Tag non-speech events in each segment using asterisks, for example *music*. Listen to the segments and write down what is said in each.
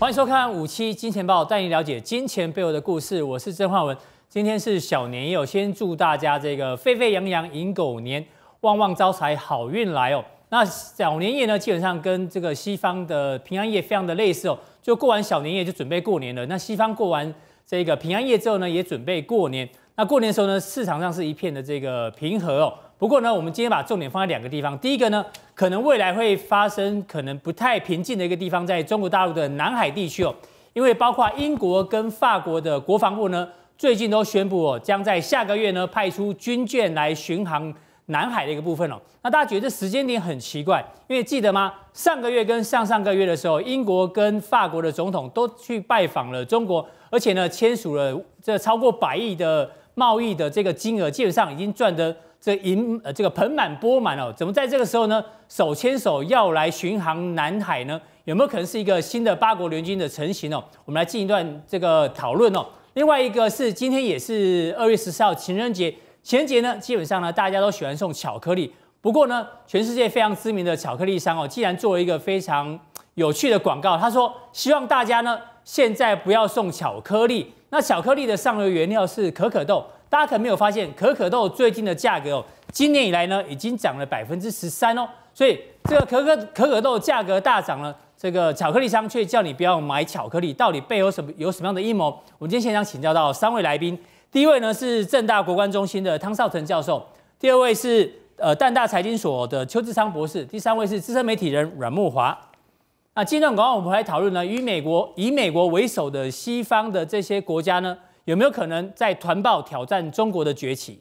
欢迎收看五期金钱报，带你了解金钱背后的故事。我是郑焕文，今天是小年夜，先祝大家这个沸沸扬扬迎狗年，旺旺招财好运来哦。那小年夜呢，基本上跟这个西方的平安夜非常的类似哦，就过完小年夜就准备过年了。那西方过完这个平安夜之后呢，也准备过年。那过年的时候呢，市场上是一片的这个平和哦。不过呢，我们今天把重点放在两个地方。第一个呢，可能未来会发生可能不太平静的一个地方，在中国大陆的南海地区哦。因为包括英国跟法国的国防部呢，最近都宣布哦，将在下个月呢派出军舰来巡航南海的一个部分哦。那大家觉得时间点很奇怪，因为记得吗？上个月跟上上个月的时候，英国跟法国的总统都去拜访了中国，而且呢签署了这超过百亿的贸易的这个金额，基本上已经赚得。这银呃这个盆满钵满哦，怎么在这个时候呢，手牵手要来巡航南海呢？有没有可能是一个新的八国联军的成型哦？我们来进一段这个讨论哦。另外一个是今天也是二月十四号情人节，情人节呢基本上呢大家都喜欢送巧克力。不过呢，全世界非常知名的巧克力商哦，既然做了一个非常有趣的广告，他说希望大家呢现在不要送巧克力。那巧克力的上游原料是可可豆。大家可没有发现，可可豆最近的价格哦，今年以来呢，已经涨了百分之十三哦。所以这个可可可可豆价格大涨了，这个巧克力商却叫你不要买巧克力，到底背后什么有什么样的阴谋？我们今天现场请教到三位来宾，第一位呢是正大国关中心的汤少成教授，第二位是呃淡大财经所的邱志昌博士，第三位是资深媒体人阮木华。那今天晚上我们还讨论呢，与美国以美国为首的西方的这些国家呢？有没有可能在团报挑战中国的崛起？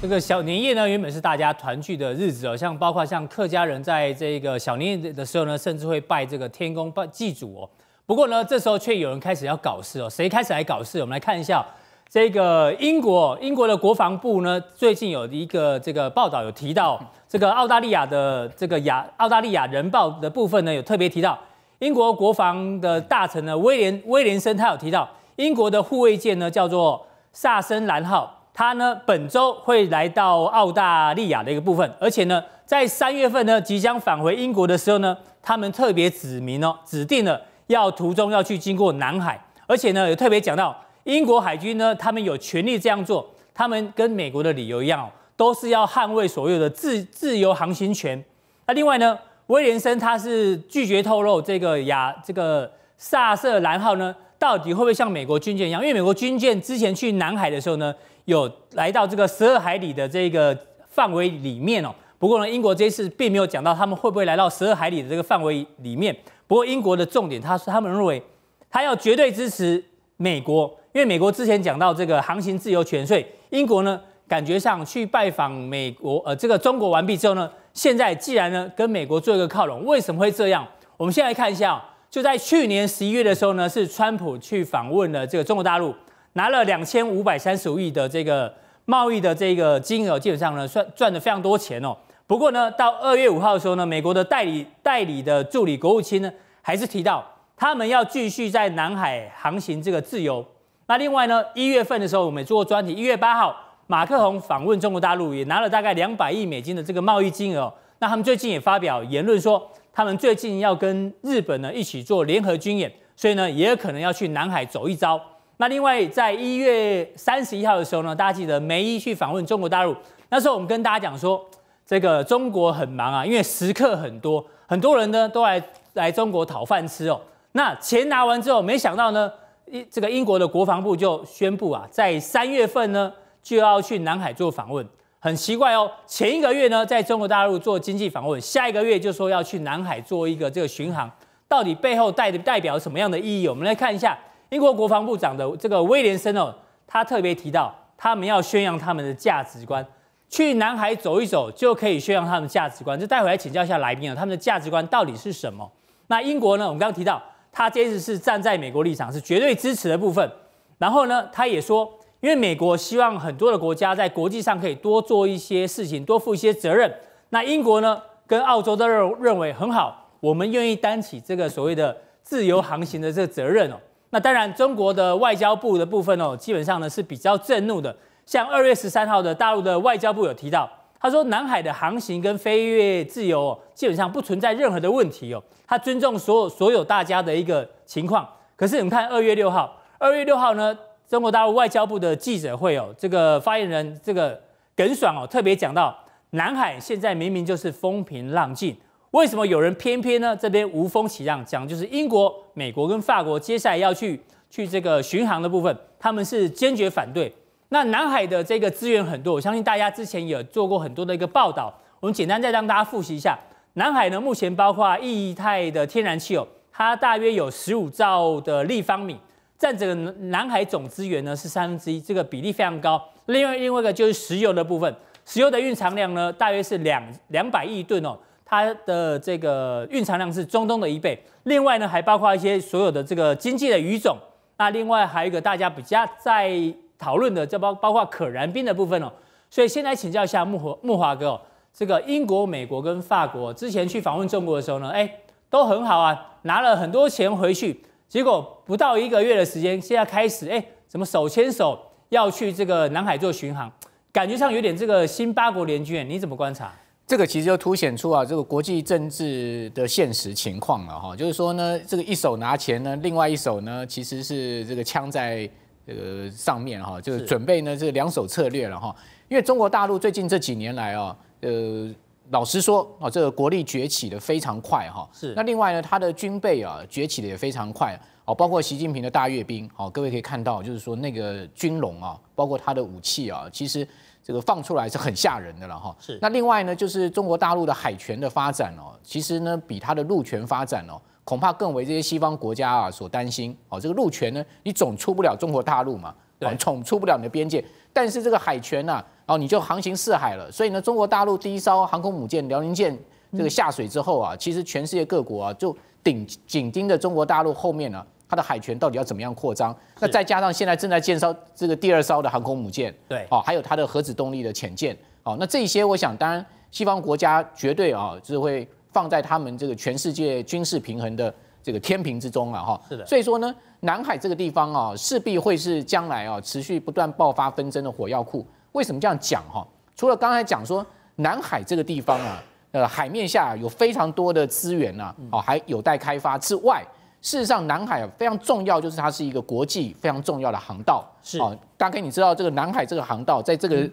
这个小年夜呢，原本是大家团聚的日子哦，像包括像客家人在这个小年夜的时候呢，甚至会拜这个天公拜祭祖哦。不过呢，这时候却有人开始要搞事哦。谁开始来搞事？我们来看一下这个英国，英国的国防部呢，最近有一个这个报道有提到。这个澳大利亚的这个亚澳大利亚人报的部分呢，有特别提到英国国防的大臣呢，威廉威廉森，他有提到英国的护卫舰呢，叫做萨森兰号，他呢本周会来到澳大利亚的一个部分，而且呢在三月份呢即将返回英国的时候呢，他们特别指明哦，指定了要途中要去经过南海，而且呢有特别讲到英国海军呢，他们有权利这样做，他们跟美国的理由一样哦。都是要捍卫所有的自自由航行权。那另外呢，威廉森他是拒绝透露这个亚这个萨瑟兰号呢到底会不会像美国军舰一样，因为美国军舰之前去南海的时候呢，有来到这个十二海里的这个范围里面哦。不过呢，英国这一次并没有讲到他们会不会来到十二海里的这个范围里面。不过英国的重点，他他们认为他要绝对支持美国，因为美国之前讲到这个航行自由权，所以英国呢。感觉上去拜访美国，呃，这个中国完毕之后呢，现在既然呢跟美国做一个靠拢，为什么会这样？我们先来看一下，就在去年十一月的时候呢，是川普去访问了这个中国大陆，拿了两千五百三十五亿的这个贸易的这个金额，基本上呢算赚了非常多钱哦。不过呢，到二月五号的时候呢，美国的代理代理的助理国务卿呢，还是提到他们要继续在南海航行这个自由。那另外呢，一月份的时候我们做过专题，一月八号。马克宏访问中国大陆，也拿了大概两百亿美金的这个贸易金额。那他们最近也发表言论说，他们最近要跟日本呢一起做联合军演，所以呢也有可能要去南海走一遭。那另外，在一月三十一号的时候呢，大家记得梅伊去访问中国大陆，那时候我们跟大家讲说，这个中国很忙啊，因为食客很多，很多人呢都来来中国讨饭吃哦。那钱拿完之后，没想到呢，英这个英国的国防部就宣布啊，在三月份呢。就要去南海做访问，很奇怪哦。前一个月呢，在中国大陆做经济访问，下一个月就说要去南海做一个这个巡航，到底背后代代表什么样的意义？我们来看一下英国国防部长的这个威廉森哦，他特别提到他们要宣扬他们的价值观，去南海走一走就可以宣扬他们的价值观。就待会来请教一下来宾啊，他们的价值观到底是什么？那英国呢？我们刚刚提到，他这次是站在美国立场，是绝对支持的部分。然后呢，他也说。因为美国希望很多的国家在国际上可以多做一些事情，多负一些责任。那英国呢，跟澳洲都认认为很好，我们愿意担起这个所谓的自由航行的这个责任哦。那当然，中国的外交部的部分哦，基本上呢是比较震怒的。像二月十三号的大陆的外交部有提到，他说南海的航行跟飞越自由，基本上不存在任何的问题哦。他尊重所有所有大家的一个情况。可是你看二月六号，二月六号呢？中国大陆外交部的记者会有这个发言人，这个耿爽哦，特别讲到南海现在明明就是风平浪静，为什么有人偏偏呢？这边无风起浪，讲就是英国、美国跟法国接下来要去去这个巡航的部分，他们是坚决反对。那南海的这个资源很多，我相信大家之前也做过很多的一个报道，我们简单再让大家复习一下。南海呢，目前包括液态的天然气哦，它大约有十五兆的立方米。占整个南海总资源呢是三分之一，这个比例非常高。另外另外一个就是石油的部分，石油的蕴藏量呢大约是两两百亿吨哦，它的这个蕴藏量是中东的一倍。另外呢还包括一些所有的这个经济的语种。那另外还有一个大家比较在讨论的，就包包括可燃冰的部分哦。所以先来请教一下木华木华哥，这个英国、美国跟法国之前去访问中国的时候呢，哎都很好啊，拿了很多钱回去。结果不到一个月的时间，现在开始哎，怎么手牵手要去这个南海做巡航？感觉上有点这个新八国联军，你怎么观察？这个其实就凸显出啊，这个国际政治的现实情况了哈。就是说呢，这个一手拿钱呢，另外一手呢，其实是这个枪在呃上面哈，就是准备呢这两手策略了哈。因为中国大陆最近这几年来啊，呃。老实说啊，这个国力崛起的非常快哈。是。那另外呢，它的军备啊崛起的也非常快哦，包括习近平的大阅兵，好，各位可以看到，就是说那个军容啊，包括它的武器啊，其实这个放出来是很吓人的了哈。是。那另外呢，就是中国大陆的海权的发展哦，其实呢比它的陆权发展哦，恐怕更为这些西方国家啊所担心。哦，这个陆权呢，你总出不了中国大陆嘛，总出不了你的边界。但是这个海权呐，哦，你就航行四海了。所以呢，中国大陆第一艘航空母舰辽宁舰这个下水之后啊，其实全世界各国啊就顶紧盯着中国大陆后面呢，它的海权到底要怎么样扩张？那再加上现在正在建造这个第二艘的航空母舰，对，哦，还有它的核子动力的潜舰，哦，那这些我想，当然西方国家绝对啊就是会放在他们这个全世界军事平衡的。这个天平之中啊，哈，是的，所以说呢，南海这个地方啊，势必会是将来啊持续不断爆发纷争的火药库。为什么这样讲哈？除了刚才讲说南海这个地方啊，呃，海面下有非常多的资源呐，哦，还有待开发之外，事实上，南海非常重要，就是它是一个国际非常重要的航道。是啊，大概你知道这个南海这个航道在这个，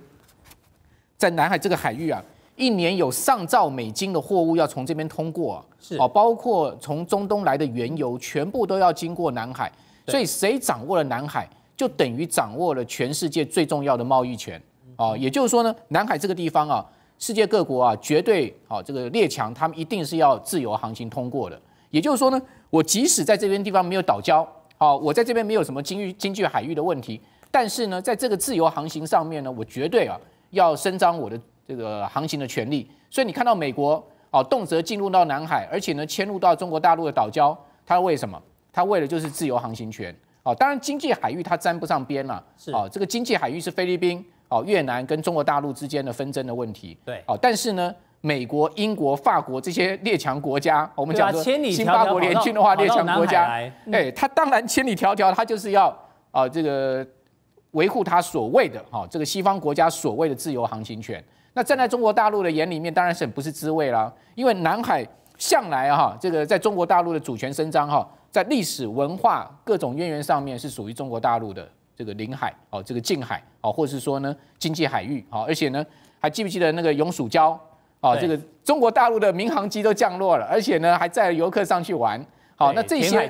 在南海这个海域啊。一年有上兆美金的货物要从这边通过，是啊，包括从中东来的原油，全部都要经过南海，所以谁掌握了南海，就等于掌握了全世界最重要的贸易权，啊，也就是说呢，南海这个地方啊，世界各国啊，绝对啊，这个列强他们一定是要自由航行通过的，也就是说呢，我即使在这边地方没有岛礁，好，我在这边没有什么经经济海域的问题，但是呢，在这个自由航行上面呢，我绝对啊，要伸张我的。这个航行的权利，所以你看到美国哦，动辄进入到南海，而且呢，迁入到中国大陆的岛礁，它为什么？它为了就是自由航行权哦。当然，经济海域它沾不上边了，哦。这个经济海域是菲律宾哦、越南跟中国大陆之间的纷争的问题。对哦，但是呢，美国、英国、法国这些列强国家，我们讲说，新八国联军的话，列强国家，哎，他当然千里迢迢，他就是要啊，这个维护他所谓的哈，这个西方国家所谓的自由航行权。那站在中国大陆的眼里面，当然是不是滋味了。因为南海向来哈，这个在中国大陆的主权伸张哈，在历史文化各种渊源上面是属于中国大陆的这个领海哦，这个近海哦，或是说呢经济海域啊。而且呢，还记不记得那个永暑礁啊？这个中国大陆的民航机都降落了，而且呢还载游客上去玩。好，那这些。海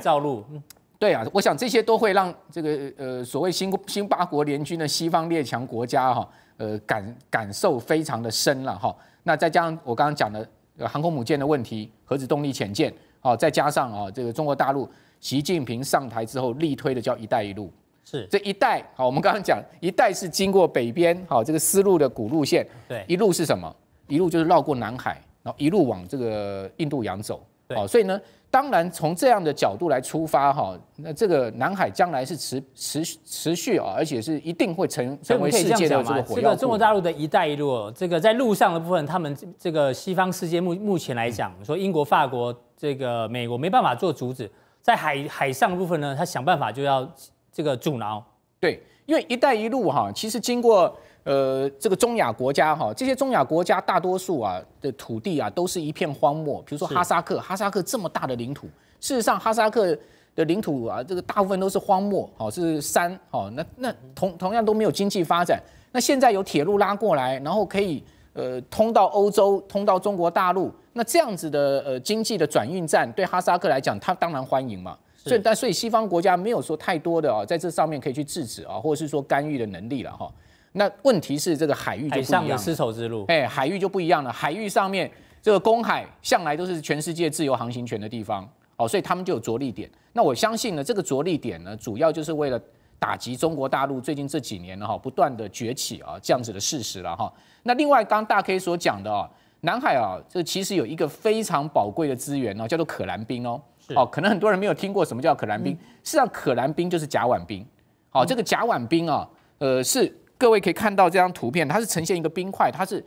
对啊，我想这些都会让这个呃所谓新新八国联军的西方列强国家哈，呃感感受非常的深了哈。那再加上我刚刚讲的航空母舰的问题，核子动力潜舰，哦，再加上啊这个中国大陆习近平上台之后力推的叫“一带一路”，是这一带好，我们刚刚讲一带是经过北边好这个丝路的古路线，对，一路是什么？一路就是绕过南海，然后一路往这个印度洋走，哦，所以呢。当然，从这样的角度来出发哈，那这个南海将来是持持持续啊，而且是一定会成成为世界的陆的火。这个中国大陆的一带一路，这个在路上的部分，他们这个西方世界目目前来讲，说英国、法国、这个美国没办法做阻止，在海海上部分呢，他想办法就要这个阻挠。对，因为一带一路哈，其实经过。呃，这个中亚国家哈，这些中亚国家大多数啊的土地啊，都是一片荒漠。比如说哈萨克，哈萨克这么大的领土，事实上哈萨克的领土啊，这个大部分都是荒漠，好是山，好那那同同样都没有经济发展。那现在有铁路拉过来，然后可以呃通到欧洲，通到中国大陆。那这样子的呃经济的转运站，对哈萨克来讲，他当然欢迎嘛。所以但所以西方国家没有说太多的啊，在这上面可以去制止啊，或者是说干预的能力了哈。那问题是这个海域，海上的丝绸之路，哎，海域就不一样了。海域上面这个公海向来都是全世界自由航行权的地方，哦，所以他们就有着力点。那我相信呢，这个着力点呢，主要就是为了打击中国大陆最近这几年哈不断的崛起啊这样子的事实了哈。那另外刚大 K 所讲的啊，南海啊，这其实有一个非常宝贵的资源呢，叫做可燃冰哦。哦，可能很多人没有听过什么叫可燃冰。事实上，可燃冰就是甲烷冰。好，这个甲烷冰啊，呃是。各位可以看到这张图片，它是呈现一个冰块，它是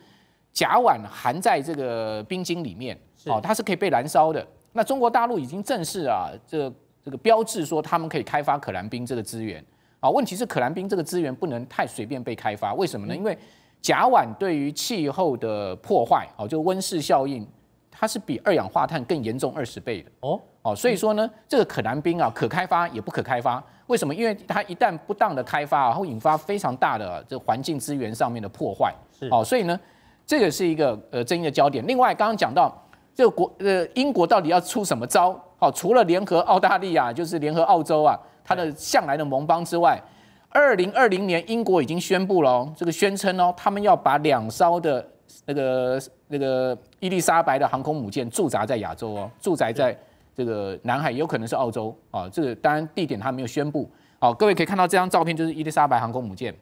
甲烷含在这个冰晶里面，哦，它是可以被燃烧的。那中国大陆已经正式啊，这这个标志说他们可以开发可燃冰这个资源啊。问题是可燃冰这个资源不能太随便被开发，为什么呢？因为甲烷对于气候的破坏，哦，就温室效应，它是比二氧化碳更严重二十倍的。哦，哦，所以说呢，这个可燃冰啊，可开发也不可开发。为什么？因为它一旦不当的开发啊，会引发非常大的这环境资源上面的破坏。是哦，所以呢，这个是一个呃争议的焦点。另外，刚刚讲到这个国呃英国到底要出什么招？哦，除了联合澳大利亚，就是联合澳洲啊，它的向来的盟邦之外，二零二零年英国已经宣布了这个宣称哦，他们要把两艘的那个那个伊丽莎白的航空母舰驻扎在亚洲哦，驻扎在。这个南海有可能是澳洲啊，这个当然地点他没有宣布。好，各位可以看到这张照片，就是伊丽莎白航空母舰。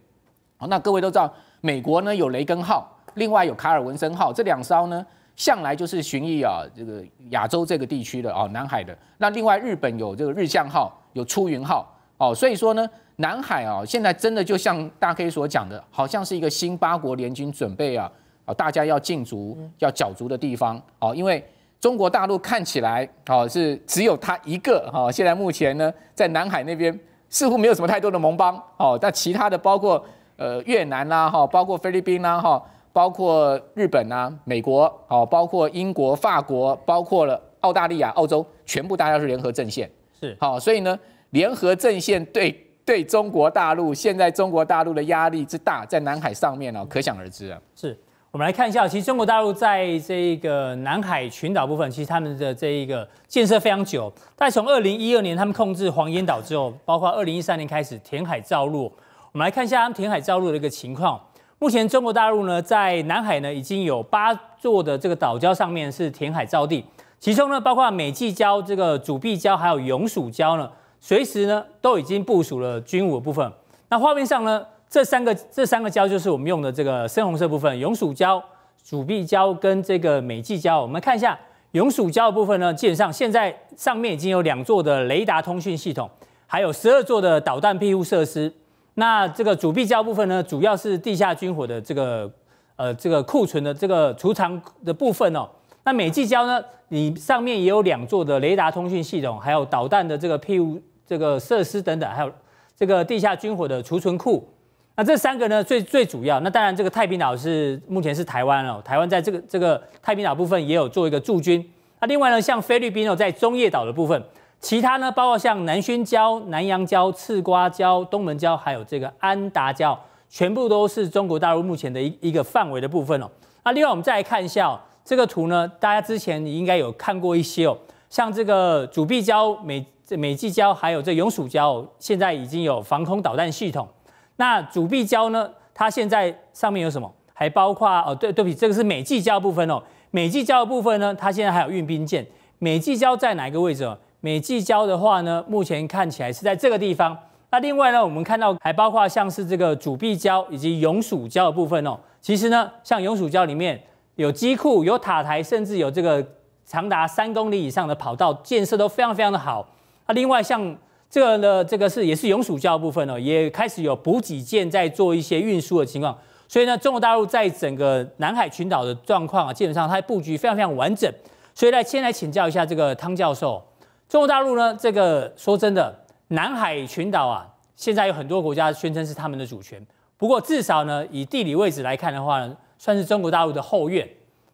好，那各位都知道，美国呢有雷根号，另外有卡尔文森号，这两艘呢向来就是巡弋啊这个亚洲这个地区的啊南海的。那另外日本有这个日向号，有出云号。哦，所以说呢，南海啊现在真的就像大 K 所讲的，好像是一个新八国联军准备啊啊大家要进足要角足的地方。哦，因为。中国大陆看起来，好是只有他一个，好现在目前呢，在南海那边似乎没有什么太多的盟邦，哦，但其他的包括呃越南啦，哈，包括菲律宾啦，哈，包括日本啦，美国，哦，包括英国、法国，包括了澳大利亚、澳洲，全部大家是联合阵线，是好，所以呢，联合阵线对对中国大陆现在中国大陆的压力之大，在南海上面呢，可想而知啊，是。我们来看一下，其实中国大陆在这个南海群岛部分，其实他们的这一个建设非常久。但从二零一二年他们控制黄岩岛之后，包括二零一三年开始填海造陆。我们来看一下他填海造陆的一个情况。目前中国大陆呢，在南海呢已经有八座的这个岛礁上面是填海造地，其中呢包括美济礁、这个主碧礁还有永暑礁呢，随时呢都已经部署了军武的部分。那画面上呢？这三个这三个胶就是我们用的这个深红色部分，永暑胶、主壁胶跟这个美济礁。我们看一下永暑礁的部分呢，基本上现在上面已经有两座的雷达通讯系统，还有十二座的导弹庇护设施。那这个主壁礁部分呢，主要是地下军火的这个呃这个库存的这个储藏的部分哦。那美济礁呢，你上面也有两座的雷达通讯系统，还有导弹的这个庇护这个设施等等，还有这个地下军火的储存库。那这三个呢，最最主要。那当然，这个太平岛是目前是台湾哦。台湾在这个这个太平岛部分也有做一个驻军。那另外呢，像菲律宾哦，在中业岛的部分，其他呢，包括像南薰礁、南洋礁、赤瓜礁、东门礁，还有这个安达礁，全部都是中国大陆目前的一一个范围的部分哦。那另外，我们再来看一下哦，这个图呢，大家之前你应该有看过一些哦，像这个主壁礁、美美济礁，还有这永暑礁，哦，现在已经有防空导弹系统。那主壁胶呢？它现在上面有什么？还包括哦，对对，比这个是美济胶部分哦。美济礁的部分呢，它现在还有运兵舰。美济礁在哪一个位置？美济礁的话呢，目前看起来是在这个地方。那另外呢，我们看到还包括像是这个主壁礁以及永暑礁的部分哦。其实呢，像永暑礁里面有机库、有塔台，甚至有这个长达三公里以上的跑道，建设都非常非常的好。那另外像这个呢，这个是也是永暑礁部分呢，也开始有补给舰在做一些运输的情况。所以呢，中国大陆在整个南海群岛的状况啊，基本上它的布局非常非常完整。所以呢，先来请教一下这个汤教授，中国大陆呢，这个说真的，南海群岛啊，现在有很多国家宣称是他们的主权。不过至少呢，以地理位置来看的话呢，算是中国大陆的后院。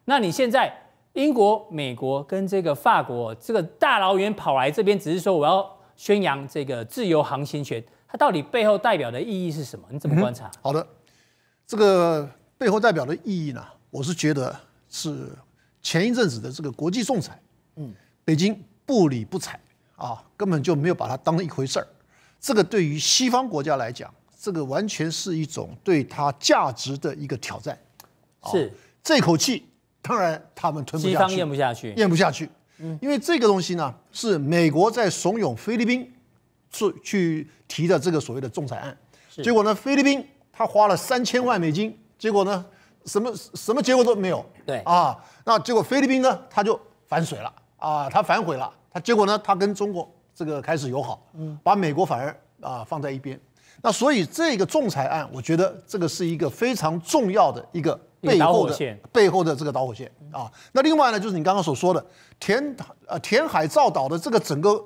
那你现在英国、美国跟这个法国，这个大老远跑来这边，只是说我要。宣扬这个自由航行权，它到底背后代表的意义是什么？你怎么观察？好的，这个背后代表的意义呢？我是觉得是前一阵子的这个国际仲裁，嗯，北京不理不睬啊，根本就没有把它当一回事儿。这个对于西方国家来讲，这个完全是一种对它价值的一个挑战。是这口气，当然他们吞不，西方咽不下去，咽不下去。因为这个东西呢，是美国在怂恿菲律宾，去去提的这个所谓的仲裁案。结果呢，菲律宾他花了三千万美金，结果呢，什么什么结果都没有。对啊，那结果菲律宾呢，他就反水了啊，他反悔了。他结果呢，他跟中国这个开始友好，把美国反而啊放在一边。那所以这个仲裁案，我觉得这个是一个非常重要的一个背后的背后的这个导火线。啊，那另外呢，就是你刚刚所说的填呃填海造岛的这个整个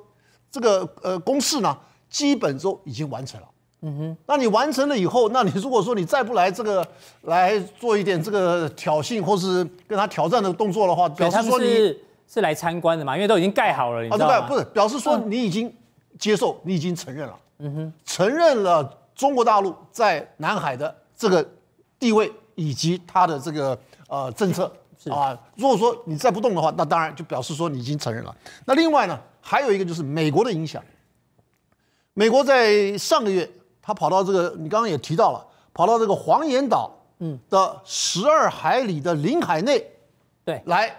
这个呃公式呢，基本都已经完成了。嗯哼，那你完成了以后，那你如果说你再不来这个来做一点这个挑衅或是跟他挑战的动作的话，表示说你是来参观的嘛？因为都已经盖好了，你知道吗？不是，表示说你已经接受，你已经承认了。嗯哼，承认了中国大陆在南海的这个地位以及它的这个呃政策。啊，如果说你再不动的话，那当然就表示说你已经承认了。那另外呢，还有一个就是美国的影响。美国在上个月，他跑到这个，你刚刚也提到了，跑到这个黄岩岛，嗯，的十二海里的领海内，对，来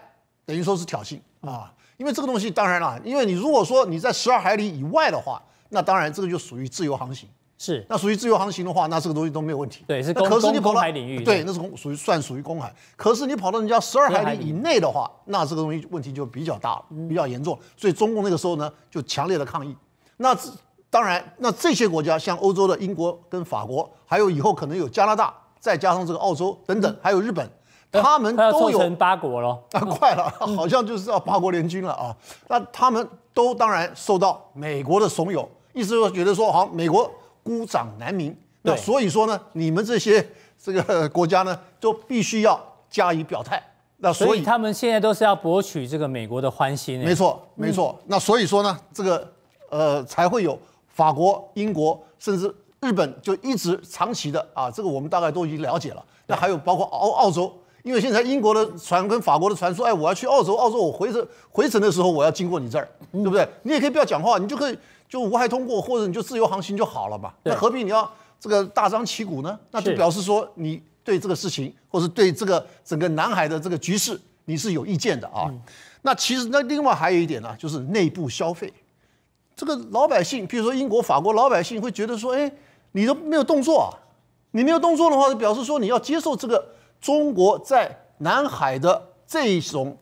等于说是挑衅啊。因为这个东西，当然了，因为你如果说你在十二海里以外的话，那当然这个就属于自由航行。是，那属于自由航行的话，那这个东西都没有问题。对，是公到海领域。对，那是公属于算属于公海。可是你跑到人家十二海里以内的话，那这个东西问题就比较大，比较严重。所以中共那个时候呢，就强烈的抗议。那当然，那这些国家像欧洲的英国跟法国，还有以后可能有加拿大，再加上这个澳洲等等，还有日本，他们都有八国了。啊，快了，*laughs* 好像就是要八国联军了啊。那他们都当然受到美国的怂恿，意思就是觉得说好美国。孤掌难鸣，那所以说呢，你们这些这个国家呢，就必须要加以表态。那所以他们现在都是要博取这个美国的欢心。没错，没错。那所以说呢，这个呃，才会有法国、英国，甚至日本就一直长期的啊，这个我们大概都已经了解了。那还有包括澳澳洲，因为现在英国的船跟法国的船说，哎，我要去澳洲，澳洲我回程回程的时候我要经过你这儿，对不对？你也可以不要讲话，你就可以。就无害通过，或者你就自由航行就好了嘛。那何必你要这个大张旗鼓呢？那就表示说你对这个事情，或者对这个整个南海的这个局势，你是有意见的啊。那其实那另外还有一点呢，就是内部消费。这个老百姓，比如说英国、法国老百姓会觉得说，哎，你都没有动作，啊，你没有动作的话，就表示说你要接受这个中国在南海的这种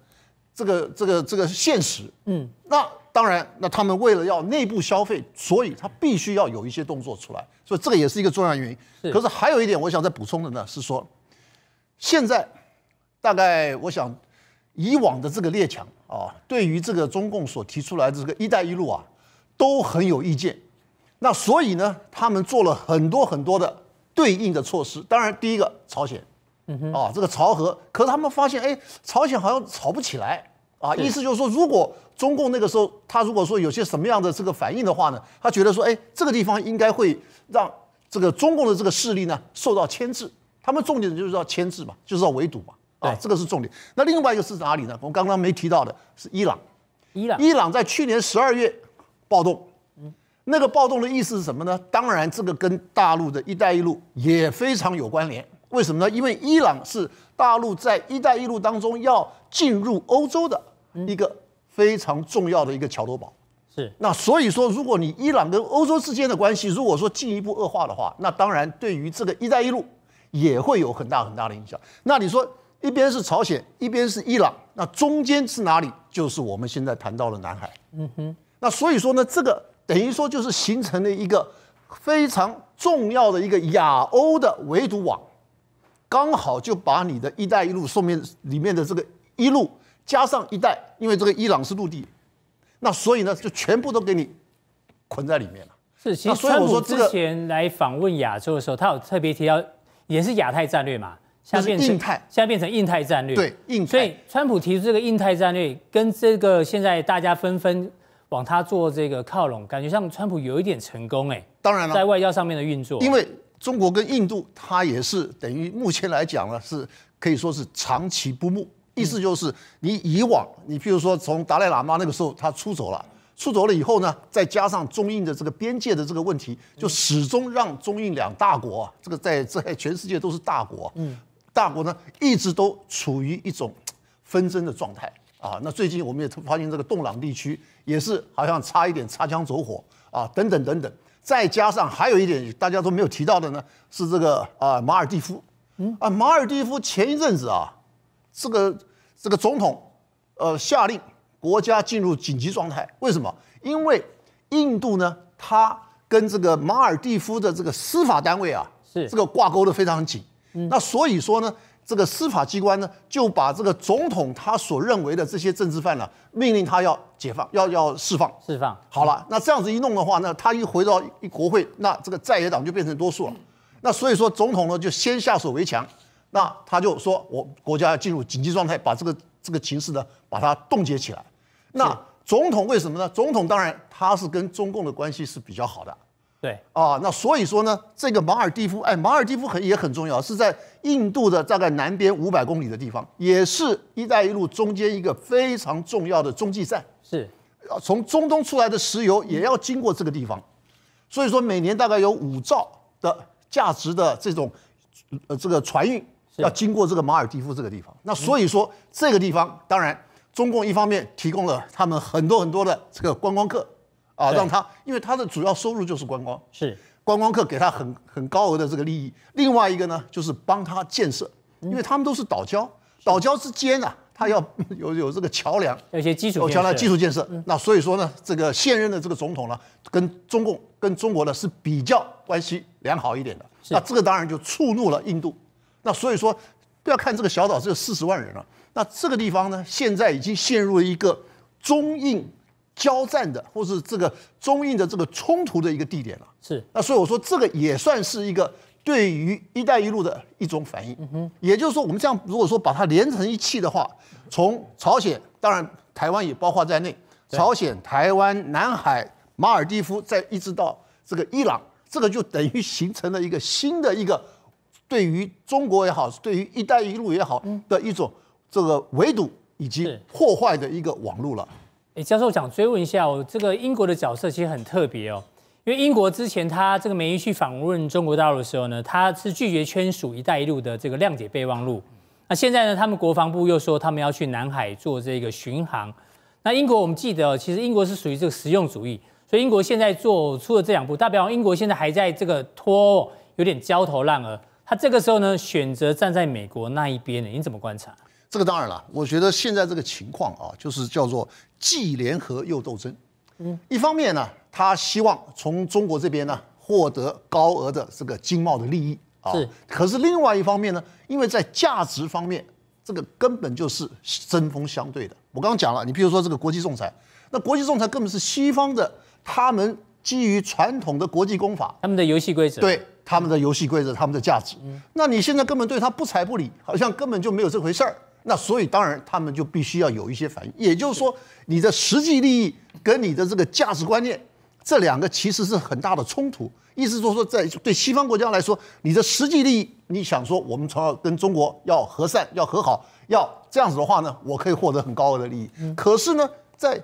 这个这个这个现实。嗯，那。当然，那他们为了要内部消费，所以他必须要有一些动作出来，所以这个也是一个重要原因。可是还有一点，我想再补充的呢，是说现在大概我想以往的这个列强啊，对于这个中共所提出来的这个“一带一路”啊，都很有意见。那所以呢，他们做了很多很多的对应的措施。当然，第一个朝鲜，嗯哼，啊，这个朝核，可是他们发现，哎，朝鲜好像吵不起来啊，意思就是说，如果中共那个时候，他如果说有些什么样的这个反应的话呢？他觉得说，哎，这个地方应该会让这个中共的这个势力呢受到牵制。他们重点就是要牵制嘛，就是要围堵嘛。啊，这个是重点。那另外一个是哪里呢？我们刚刚没提到的是伊朗。伊朗，伊朗在去年十二月暴动。嗯，那个暴动的意思是什么呢？当然，这个跟大陆的一带一路也非常有关联。为什么呢？因为伊朗是大陆在一带一路当中要进入欧洲的一个。非常重要的一个桥头堡，是那所以说，如果你伊朗跟欧洲之间的关系如果说进一步恶化的话，那当然对于这个“一带一路”也会有很大很大的影响。那你说一边是朝鲜，一边是伊朗，那中间是哪里？就是我们现在谈到的南海。嗯哼。那所以说呢，这个等于说就是形成了一个非常重要的一个亚欧的围堵网，刚好就把你的一带一路，说明里面的这个一路。加上一带，因为这个伊朗是陆地，那所以呢，就全部都给你捆在里面了。是，其实我说之前来访问亚洲的时候，他有特别提到，也是亚太战略嘛，现在变成现在变成印太战略。对，印。所以川普提出这个印太战略，跟这个现在大家纷纷往他做这个靠拢，感觉像川普有一点成功哎。当然了，在外交上面的运作，因为中国跟印度，它也是等于目前来讲呢，是可以说是长期不睦。意思就是，你以往，你譬如说从达赖喇嘛那个时候他出走了，出走了以后呢，再加上中印的这个边界的这个问题，就始终让中印两大国，这个在在全世界都是大国，嗯，大国呢一直都处于一种纷争的状态啊。那最近我们也发现这个洞朗地区也是好像差一点擦枪走火啊，等等等等。再加上还有一点大家都没有提到的呢，是这个啊马尔蒂夫，嗯啊马尔蒂夫前一阵子啊。这个这个总统，呃，下令国家进入紧急状态。为什么？因为印度呢，它跟这个马尔蒂夫的这个司法单位啊，是这个挂钩的非常紧。嗯，那所以说呢，这个司法机关呢，就把这个总统他所认为的这些政治犯呢，命令他要解放，要要释放。释放。好了，那这样子一弄的话，那他一回到一国会，那这个在野党就变成多数了。那所以说，总统呢就先下手为强。那他就说，我国家进入紧急状态，把这个这个情势呢，把它冻结起来。那总统为什么呢？总统当然他是跟中共的关系是比较好的。对啊，那所以说呢，这个马尔蒂夫，哎，马尔蒂夫很也很重要，是在印度的大概南边五百公里的地方，也是“一带一路”中间一个非常重要的中继站。是，从中东出来的石油也要经过这个地方，所以说每年大概有五兆的价值的这种，呃，这个船运。要经过这个马尔地夫这个地方，那所以说这个地方，当然中共一方面提供了他们很多很多的这个观光客啊，让他，因为他的主要收入就是观光，是观光客给他很很高额的这个利益。另外一个呢，就是帮他建设，因为他们都是岛礁，岛礁之间啊，他要 *laughs* 有有这个桥梁，有些基础，桥梁、基础建设。那所以说呢，这个现任的这个总统呢，跟中共、跟中国呢是比较关系良好一点的。那这个当然就触怒了印度。那所以说，不要看这个小岛只有四十万人了，那这个地方呢，现在已经陷入了一个中印交战的，或是这个中印的这个冲突的一个地点了。是。那所以我说，这个也算是一个对于“一带一路”的一种反应。嗯哼。也就是说，我们这样如果说把它连成一气的话，从朝鲜，当然台湾也包括在内，朝鲜、台湾、南海、马尔蒂夫，再一直到这个伊朗，这个就等于形成了一个新的一个。对于中国也好，对于“一带一路”也好的一种这个围堵以及破坏的一个网络了。哎，教授，想追问一下哦，这个英国的角色其实很特别哦，因为英国之前他这个姨去访问中国大陆的时候呢，他是拒绝签署“一带一路”的这个谅解备忘录。那现在呢，他们国防部又说他们要去南海做这个巡航。那英国我们记得，其实英国是属于这个实用主义，所以英国现在做出了这两步，代表英国现在还在这个拖，有点焦头烂额。他这个时候呢，选择站在美国那一边呢？你怎么观察？这个当然了，我觉得现在这个情况啊，就是叫做既联合又斗争。嗯，一方面呢，他希望从中国这边呢获得高额的这个经贸的利益啊。是。可是另外一方面呢，因为在价值方面，这个根本就是针锋相对的。我刚刚讲了，你比如说这个国际仲裁，那国际仲裁根本是西方的，他们基于传统的国际公法，他们的游戏规则。对。他们的游戏规则，他们的价值，那你现在根本对他不睬不理，好像根本就没有这回事儿。那所以当然他们就必须要有一些反应。也就是说，你的实际利益跟你的这个价值观念，这两个其实是很大的冲突。意思说说，在对西方国家来说，你的实际利益，你想说我们从要跟中国要和善、要和好、要这样子的话呢，我可以获得很高额的利益。可是呢，在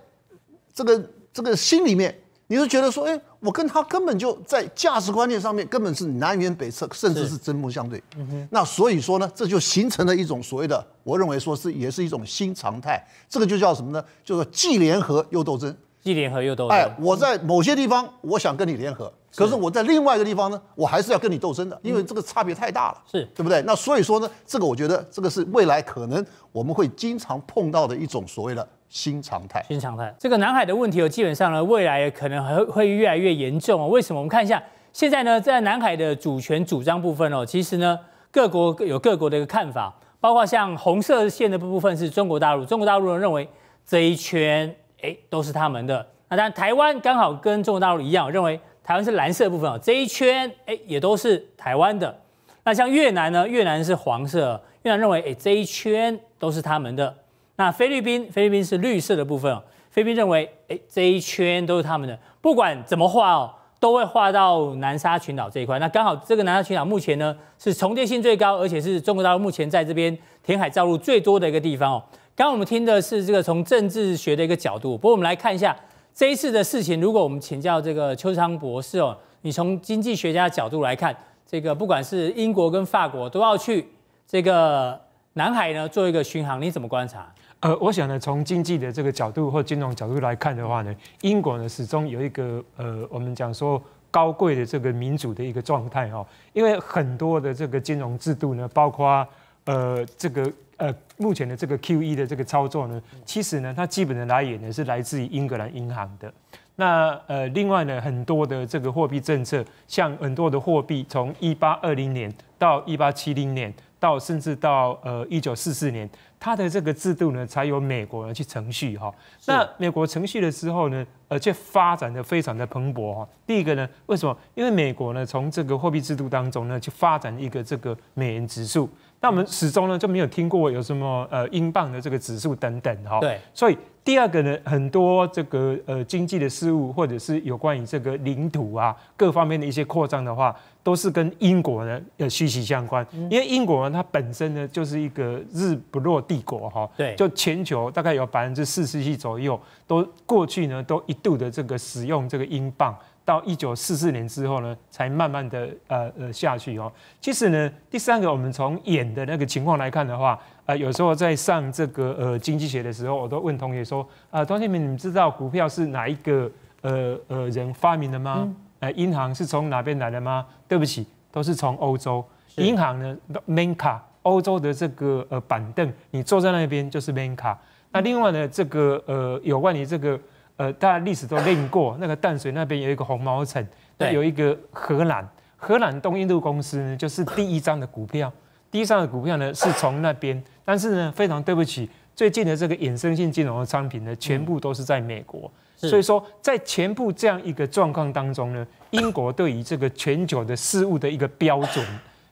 这个这个心里面。你是觉得说，哎，我跟他根本就在价值观念上面根本是南辕北辙，甚至是针锋相对。嗯哼。那所以说呢，这就形成了一种所谓的，我认为说是也是一种新常态。这个就叫什么呢？就是既联合又斗争。既联合又斗争。哎，我在某些地方我想跟你联合，可是我在另外一个地方呢，我还是要跟你斗争的，因为这个差别太大了。是。对不对？那所以说呢，这个我觉得这个是未来可能我们会经常碰到的一种所谓的。新常态，新常态。这个南海的问题哦，基本上呢，未来可能还会越来越严重。哦。为什么？我们看一下，现在呢，在南海的主权主张部分哦，其实呢，各国有各国的一个看法。包括像红色线的部分，是中国大陆。中国大陆呢认为这一圈，哎，都是他们的。那当然，台湾刚好跟中国大陆一样，认为台湾是蓝色部分哦，这一圈，哎，也都是台湾的。那像越南呢？越南是黄色，越南认为，哎，这一圈都是他们的。那菲律宾，菲律宾是绿色的部分哦。菲律宾认为，哎，这一圈都是他们的，不管怎么画哦，都会画到南沙群岛这一块。那刚好这个南沙群岛目前呢是重叠性最高，而且是中国大陆目前在这边填海造陆最多的一个地方哦。刚刚我们听的是这个从政治学的一个角度，不过我们来看一下这一次的事情。如果我们请教这个邱昌博士哦，你从经济学家的角度来看，这个不管是英国跟法国都要去这个南海呢做一个巡航，你怎么观察？呃，我想呢，从经济的这个角度或金融角度来看的话呢，英国呢始终有一个呃，我们讲说高贵的这个民主的一个状态哦，因为很多的这个金融制度呢，包括呃这个呃目前的这个 QE 的这个操作呢，其实呢它基本的来源呢是来自于英格兰银行的。那呃，另外呢很多的这个货币政策，像很多的货币从一八二零年到一八七零年，到甚至到呃一九四四年。它的这个制度呢，才有美国人去程序哈。那美国程序的之候呢，而且发展的非常的蓬勃哈。第一个呢，为什么？因为美国呢，从这个货币制度当中呢，就发展一个这个美元指数。那我们始终呢就没有听过有什么呃英镑的这个指数等等哈，对，所以第二个呢很多这个呃经济的事物或者是有关于这个领土啊各方面的一些扩张的话，都是跟英国呢呃息息相关，因为英国呢，它本身呢就是一个日不落帝国哈，对，就全球大概有百分之四十亿左右都过去呢都一度的这个使用这个英镑。到一九四四年之后呢，才慢慢的呃呃下去哦。其实呢，第三个，我们从演的那个情况来看的话，呃，有时候在上这个呃经济学的时候，我都问同学说：啊，同建明，你们知道股票是哪一个呃呃人发明的吗？哎，银行是从哪边来的吗？对不起，都是从欧洲。银行呢，main c a 欧洲的这个呃板凳，你坐在那边就是 main c a 那另外呢，这个呃有关于这个。呃，大家历史都练过，*laughs* 那个淡水那边有一个红毛城，对，有一个荷兰，荷兰东印度公司呢，就是第一张的股票，*laughs* 第一张的股票呢是从那边，但是呢，非常对不起，最近的这个衍生性金融的商品呢，全部都是在美国，所以说在全部这样一个状况当中呢，英国对于这个全球的事物的一个标准。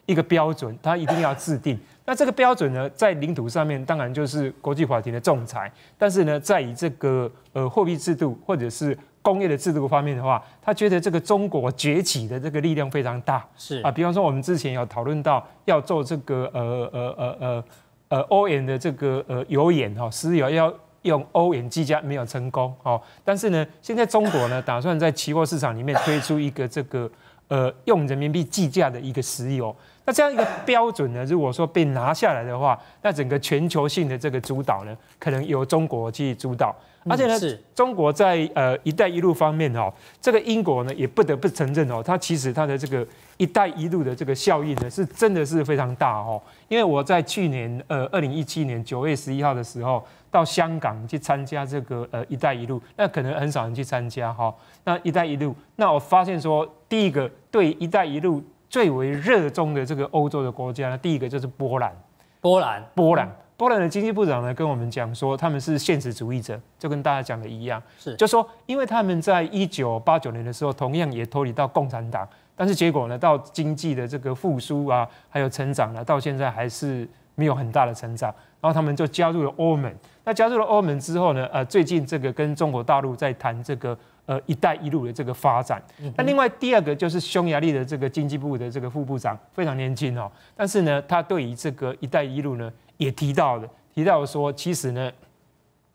一个标准，它一定要制定。*laughs* 那这个标准呢，在领土上面当然就是国际法庭的仲裁，但是呢，在以这个呃货币制度或者是工业的制度方面的话，他觉得这个中国崛起的这个力量非常大，是啊。比方说，我们之前有讨论到要做这个呃呃呃呃呃欧元的这个呃油盐哈石油要用欧元计价没有成功哦，但是呢，现在中国呢打算在期货市场里面推出一个这个呃用人民币计价的一个石油。那这样一个标准呢，如果说被拿下来的话，那整个全球性的这个主导呢，可能由中国去主导，而且呢，中国在呃“一带一路”方面哦，这个英国呢也不得不承认哦，它其实它的这个“一带一路”的这个效应呢，是真的是非常大哦。因为我在去年呃二零一七年九月十一号的时候到香港去参加这个呃“一带一路”，那可能很少人去参加哈。那“一带一路”，那我发现说，第一个对“一带一路”。最为热衷的这个欧洲的国家呢，第一个就是波兰。波兰，波兰，波兰的经济部长呢跟我们讲说，他们是现实主义者，就跟大家讲的一样，是就说，因为他们在一九八九年的时候，同样也脱离到共产党，但是结果呢，到经济的这个复苏啊，还有成长呢，到现在还是没有很大的成长。然后他们就加入了欧盟。那加入了欧盟之后呢，呃，最近这个跟中国大陆在谈这个。呃，一带一路的这个发展，那另外第二个就是匈牙利的这个经济部的这个副部长非常年轻哦，但是呢，他对于这个一带一路呢，也提到了，提到说，其实呢，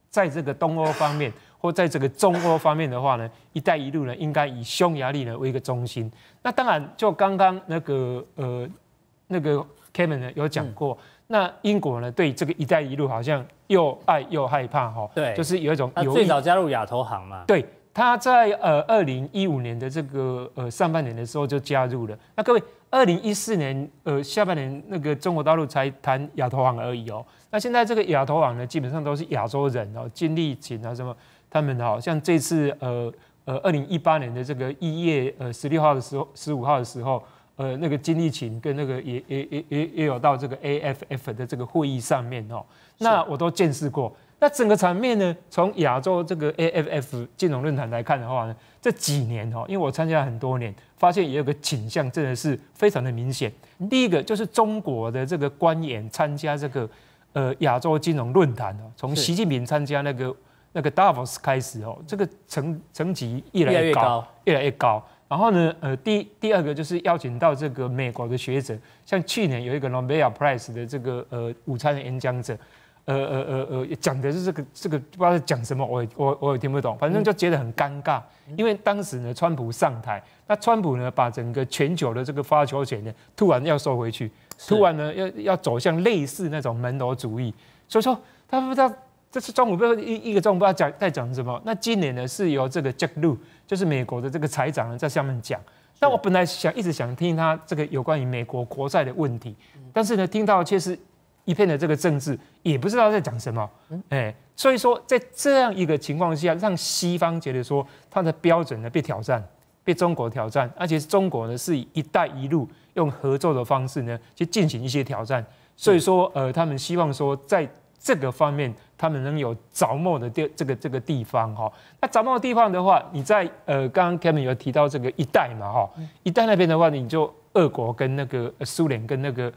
在这个东欧方面，或在这个中欧方面的话呢，一带一路呢，应该以匈牙利呢为一个中心。那当然，就刚刚那个呃那个 Kevin 呢有讲过，那英国呢对这个一带一路好像又爱又害怕哈，对，就是有一种。他最早加入亚投行嘛，对。他在呃二零一五年的这个呃上半年的时候就加入了。那各位，二零一四年呃下半年那个中国大陆才谈亚投行而已哦。那现在这个亚投行呢，基本上都是亚洲人哦，金立群啊什么他们哦，像这次呃呃二零一八年的这个一月呃十六号的时候十五号的时候，呃那个金立群跟那个也也也也也有到这个 A F F 的这个会议上面哦，那我都见识过。那整个场面呢？从亚洲这个 AFF 金融论坛来看的话呢，这几年哦，因为我参加很多年，发现也有个倾向，真的是非常的明显。第一个就是中国的这个官员参加这个呃亚洲金融论坛哦，从习近平参加那个那个 Davos 开始哦，这个层层级越来越高，越来越高。然后呢，呃，第第二个就是邀请到这个美国的学者，像去年有一个 r i c e 的这个呃午餐的演讲者。呃呃呃呃，讲的是这个这个不知道在讲什么，我我我也听不懂，反正就觉得很尴尬。因为当时呢，川普上台，那川普呢，把整个全球的这个发球权呢，突然要收回去，突然呢，要要走向类似那种门罗主义。所以说，他知他这次中午不一一个中午不知道讲在讲什么。那今年呢，是由这个 Jack Lew，就是美国的这个财长在下面讲。那我本来想一直想听他这个有关于美国国债的问题，但是呢，听到却是。一片的这个政治也不知道在讲什么，哎，所以说在这样一个情况下，让西方觉得说它的标准呢被挑战，被中国挑战，而且中国呢是以“一带一路”用合作的方式呢去进行一些挑战，所以说呃，他们希望说在这个方面，他们能有着墨的这这个这个地方哈。那着墨的地方的话，你在呃刚刚 Kevin 有提到这个一带嘛哈，一带那边的话，你就俄国跟那个苏联跟那个。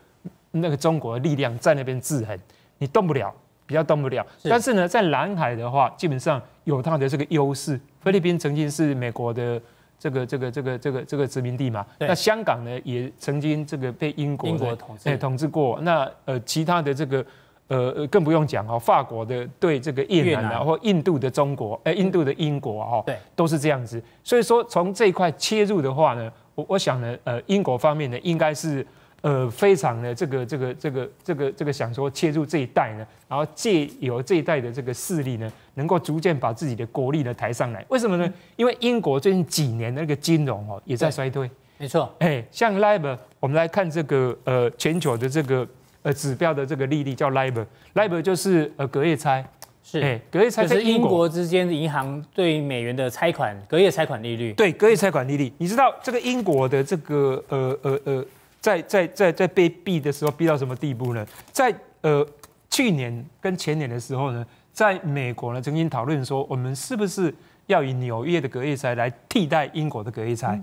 那个中国的力量在那边制衡，你动不了，比较动不了。但是呢，在南海的话，基本上有它的这个优势。菲律宾曾经是美国的这个这个这个这个这个殖民地嘛？那香港呢，也曾经这个被英国英国统治，哎，统治过。那呃，其他的这个呃呃，更不用讲啊，法国的对这个越南啊，或印度的中国，哎，印度的英国啊，对，都是这样子。所以说，从这一块切入的话呢，我我想呢，呃，英国方面呢，应该是。呃，非常的这个这个这个这个这个想说切入这一代呢，然后借由这一代的这个势力呢，能够逐渐把自己的国力呢抬上来。为什么呢？因为英国最近几年的那个金融哦也在衰退。没错，哎，像 Libor，我们来看这个呃全球的这个呃指标的这个利率叫 Libor，Libor 就是呃隔夜拆，是，哎，隔夜拆是英国之间的银行对美元的拆款，隔夜拆款利率。对，隔夜拆款利率。你知道这个英国的这个呃呃呃。在在在在被逼的时候，逼到什么地步呢？在呃去年跟前年的时候呢，在美国呢曾经讨论说，我们是不是要以纽约的隔夜菜来替代英国的隔夜菜？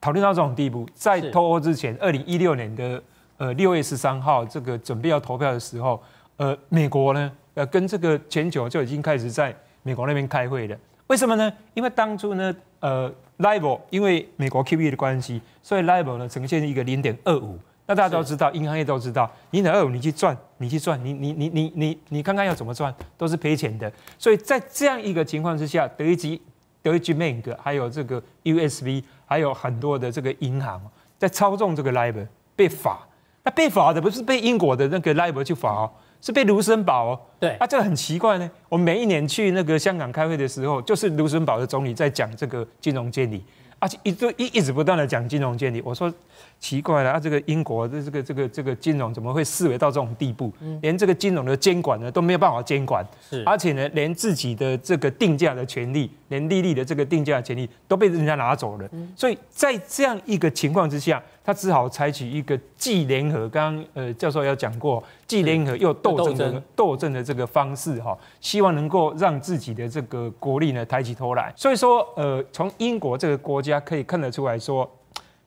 讨论到这种地步，在脱欧之前，二零一六年的呃六月十三号，这个准备要投票的时候，呃，美国呢呃跟这个全球就已经开始在美国那边开会了。为什么呢？因为当初呢呃。l i b e l 因为美国 QE 的关系，所以 l i b e l 呢呈现一个零点二五。那大家都知道，银行业都知道，零点二五你去赚，你去赚，你你你你你你看看要怎么赚，都是赔钱的。所以在这样一个情况之下，德意志、德意志 b a n 还有这个 u s b 还有很多的这个银行在操纵这个 l i b e l 被罚。那被罚的不是被英国的那个 l i b e l 去罚。是被卢森堡哦，对，啊，这很奇怪呢。我每一年去那个香港开会的时候，就是卢森堡的总理在讲这个金融监理，而且一都一一直不断的讲金融监理。我说。奇怪了，这个英国的这个这个这个金融怎么会思维到这种地步？连这个金融的监管呢都没有办法监管，是，而且呢，连自己的这个定价的权利，连利率的这个定价的权利都被人家拿走了。所以在这样一个情况之下，他只好采取一个既联合，刚刚呃教授要讲过，既联合又斗争的斗争的这个方式哈，希望能够让自己的这个国力呢抬起头来。所以说，呃，从英国这个国家可以看得出来说。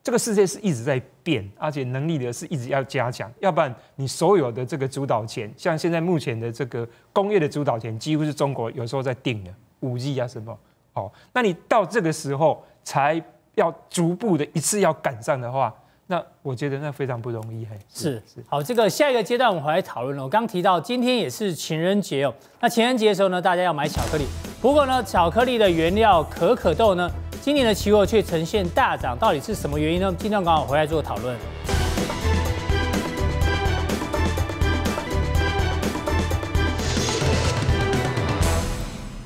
这个世界是一直在变，而且能力的是一直要加强，要不然你所有的这个主导权，像现在目前的这个工业的主导权，几乎是中国有时候在定的五 G 啊什么，哦，那你到这个时候才要逐步的一次要赶上的话，那我觉得那非常不容易嘿。是是好，这个下一个阶段我们回来讨论了。我刚提到今天也是情人节哦，那情人节的时候呢，大家要买巧克力，不过呢，巧克力的原料可可豆呢。今年的期货却呈现大涨，到底是什么原因呢？天刚好回来做讨论。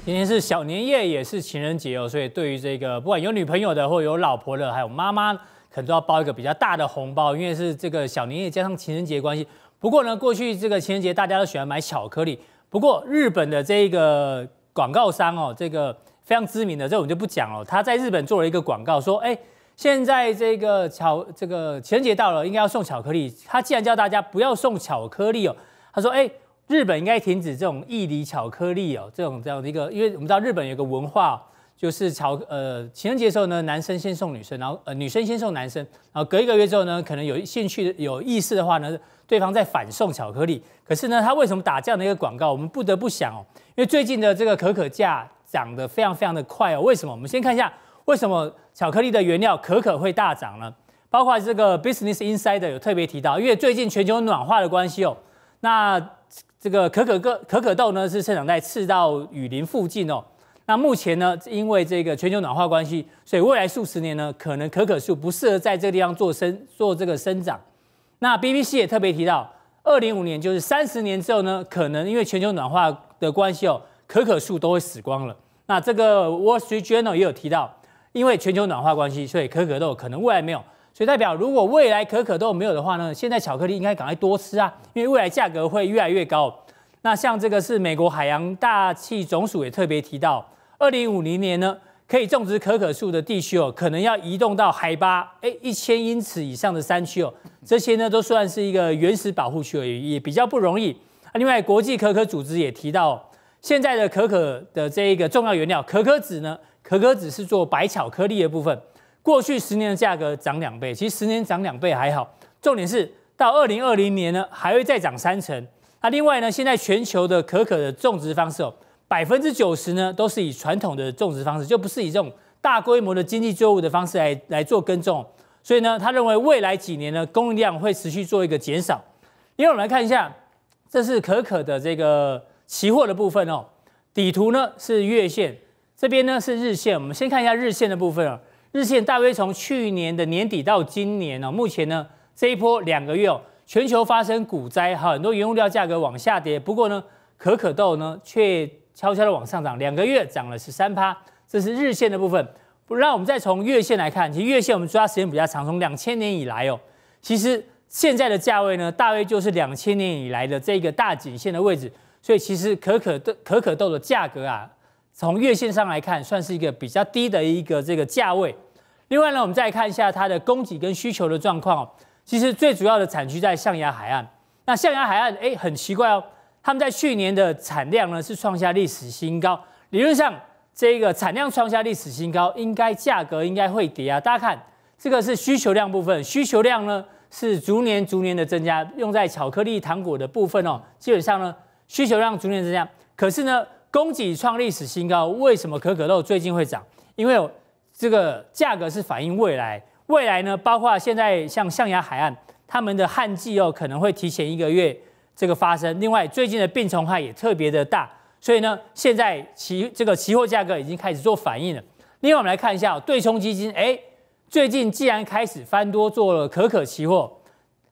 今天是小年夜，也是情人节哦，所以对于这个不管有女朋友的，或有老婆的，还有妈妈，可能都要包一个比较大的红包，因为是这个小年夜加上情人节关系。不过呢，过去这个情人节大家都喜欢买巧克力，不过日本的这个广告商哦，这个。非常知名的，这我们就不讲了。他在日本做了一个广告，说：“哎，现在这个巧，这个情人节到了，应该要送巧克力。”他既然叫大家不要送巧克力哦，他说：“哎，日本应该停止这种一理巧克力哦，这种这样的一个，因为我们知道日本有个文化，就是巧呃情人节的时候呢，男生先送女生，然后呃女生先送男生，然后隔一个月之后呢，可能有兴趣、有意思的话呢，对方再反送巧克力。可是呢，他为什么打这样的一个广告？我们不得不想哦，因为最近的这个可可价。”涨得非常非常的快哦，为什么？我们先看一下为什么巧克力的原料可可会大涨呢？包括这个 Business Insider 有特别提到，因为最近全球暖化的关系哦，那这个可可可可豆呢是生长在赤道雨林附近哦，那目前呢因为这个全球暖化关系，所以未来数十年呢可能可可树不适合在这个地方做生做这个生长。那 BBC 也特别提到，二零五年就是三十年之后呢，可能因为全球暖化的关系哦。可可树都会死光了。那这个 Wall Street Journal 也有提到，因为全球暖化关系，所以可可豆可能未来没有。所以代表，如果未来可可豆没有的话呢，现在巧克力应该赶快多吃啊，因为未来价格会越来越高。那像这个是美国海洋大气总署也特别提到，二零五零年呢，可以种植可可树的地区哦，可能要移动到海拔哎一千英尺以上的山区哦。这些呢都算是一个原始保护区而已，也比较不容易。另外，国际可可组织也提到。现在的可可的这一个重要原料可可籽呢，可可籽是做白巧克力的部分。过去十年的价格涨两倍，其实十年涨两倍还好，重点是到二零二零年呢还会再涨三成。那另外呢，现在全球的可可的种植方式哦，百分之九十呢都是以传统的种植方式，就不是以这种大规模的经济作物的方式来来做耕种。所以呢，他认为未来几年呢供应量会持续做一个减少。因为我们来看一下，这是可可的这个。期货的部分哦，底图呢是月线，这边呢是日线。我们先看一下日线的部分哦，日线大约从去年的年底到今年哦，目前呢这一波两个月哦，全球发生股灾，很多原物料价格往下跌。不过呢，可可豆呢却悄悄的往上涨，两个月涨了十三趴。这是日线的部分。不，让我们再从月线来看，其实月线我们抓时间比较长，从两千年以来哦，其实现在的价位呢，大约就是两千年以来的这个大颈线的位置。所以其实可可豆可可豆的价格啊，从月线上来看，算是一个比较低的一个这个价位。另外呢，我们再看一下它的供给跟需求的状况。其实最主要的产区在象牙海岸。那象牙海岸哎，很奇怪哦，他们在去年的产量呢是创下历史新高。理论上，这个产量创下历史新高，应该价格应该会跌啊。大家看，这个是需求量部分，需求量呢是逐年逐年的增加，用在巧克力糖果的部分哦，基本上呢。需求量逐年增加，可是呢，供给创历史新高。为什么可可豆最近会涨？因为这个价格是反映未来，未来呢，包括现在像象牙海岸，他们的旱季哦可能会提前一个月这个发生。另外，最近的病虫害也特别的大，所以呢，现在期这个期货价格已经开始做反应了。另外，我们来看一下对冲基金，哎，最近既然开始翻多做了可可期货。